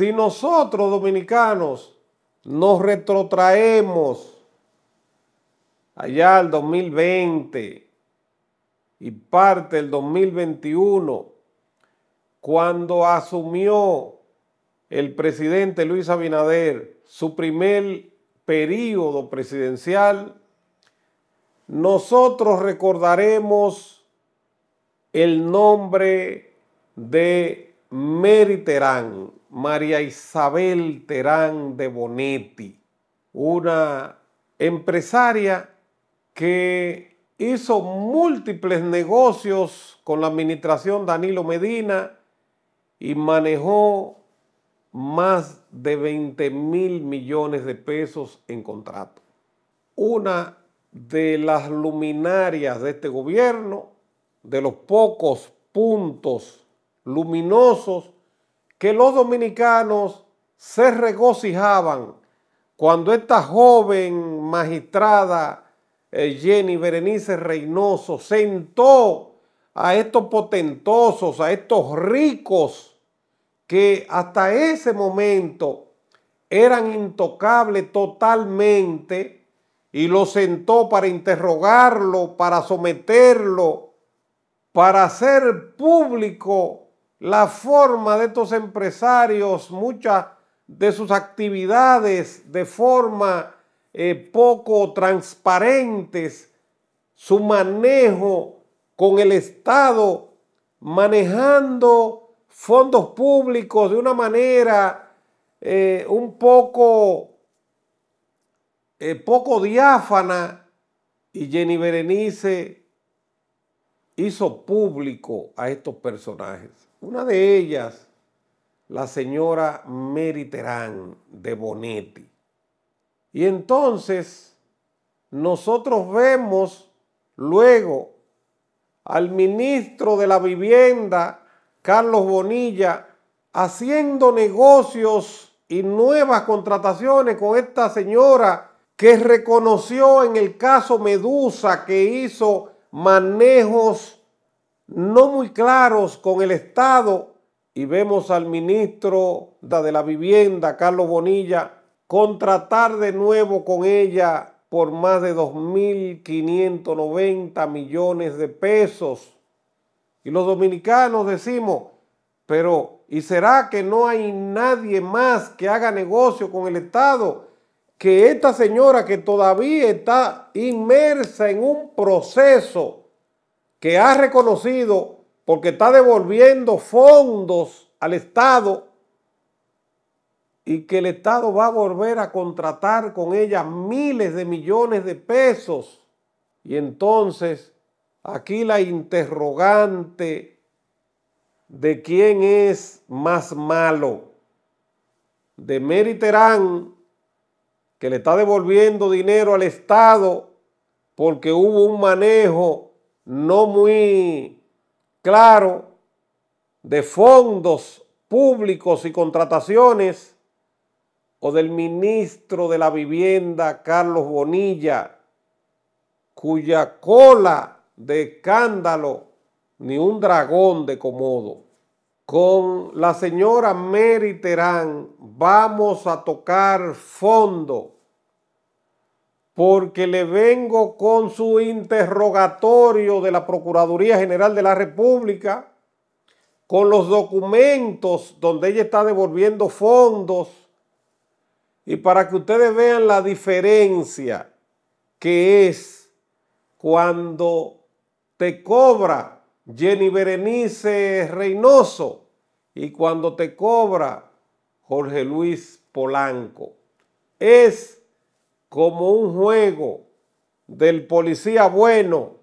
Si nosotros dominicanos nos retrotraemos allá al 2020 y parte del 2021, cuando asumió el presidente Luis Abinader su primer periodo presidencial, nosotros recordaremos el nombre de Mary Terán, María Isabel Terán de Bonetti, una empresaria que hizo múltiples negocios con la administración Danilo Medina y manejó más de 20 mil millones de pesos en contrato. Una de las luminarias de este gobierno, de los pocos puntos luminosos que los dominicanos se regocijaban cuando esta joven magistrada eh, Jenny Berenice Reynoso sentó a estos potentosos, a estos ricos que hasta ese momento eran intocables totalmente y lo sentó para interrogarlo, para someterlo, para hacer público la forma de estos empresarios, muchas de sus actividades de forma eh, poco transparentes, su manejo con el Estado, manejando fondos públicos de una manera eh, un poco, eh, poco diáfana. Y Jenny Berenice hizo público a estos personajes. Una de ellas, la señora Meriterán de Bonetti. Y entonces nosotros vemos luego al ministro de la Vivienda, Carlos Bonilla, haciendo negocios y nuevas contrataciones con esta señora que reconoció en el caso Medusa que hizo manejos no muy claros con el Estado y vemos al ministro de la Vivienda, Carlos Bonilla, contratar de nuevo con ella por más de 2.590 millones de pesos. Y los dominicanos decimos, pero ¿y será que no hay nadie más que haga negocio con el Estado? Que esta señora que todavía está inmersa en un proceso que ha reconocido porque está devolviendo fondos al Estado y que el Estado va a volver a contratar con ella miles de millones de pesos. Y entonces, aquí la interrogante de quién es más malo, de Meriterán, que le está devolviendo dinero al Estado porque hubo un manejo no muy claro de fondos públicos y contrataciones o del ministro de la vivienda Carlos Bonilla, cuya cola de escándalo ni un dragón de comodo. Con la señora Mary Terán vamos a tocar fondo porque le vengo con su interrogatorio de la Procuraduría General de la República, con los documentos donde ella está devolviendo fondos, y para que ustedes vean la diferencia que es cuando te cobra Jenny Berenice Reynoso y cuando te cobra Jorge Luis Polanco. Es como un juego del policía bueno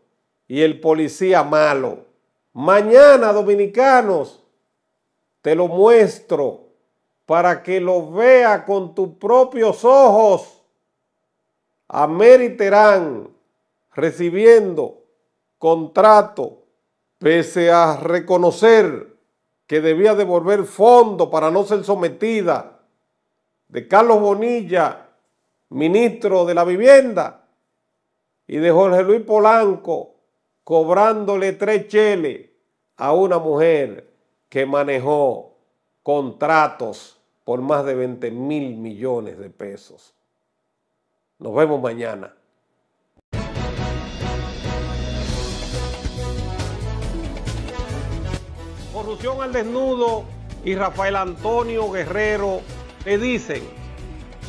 y el policía malo. Mañana, dominicanos, te lo muestro para que lo vea con tus propios ojos a recibiendo contrato, pese a reconocer que debía devolver fondo para no ser sometida de Carlos Bonilla ministro de la vivienda, y de Jorge Luis Polanco cobrándole tres cheles a una mujer que manejó contratos por más de 20 mil millones de pesos. Nos vemos mañana. Corrupción al desnudo y Rafael Antonio Guerrero le dicen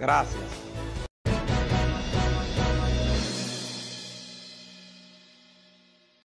Gracias.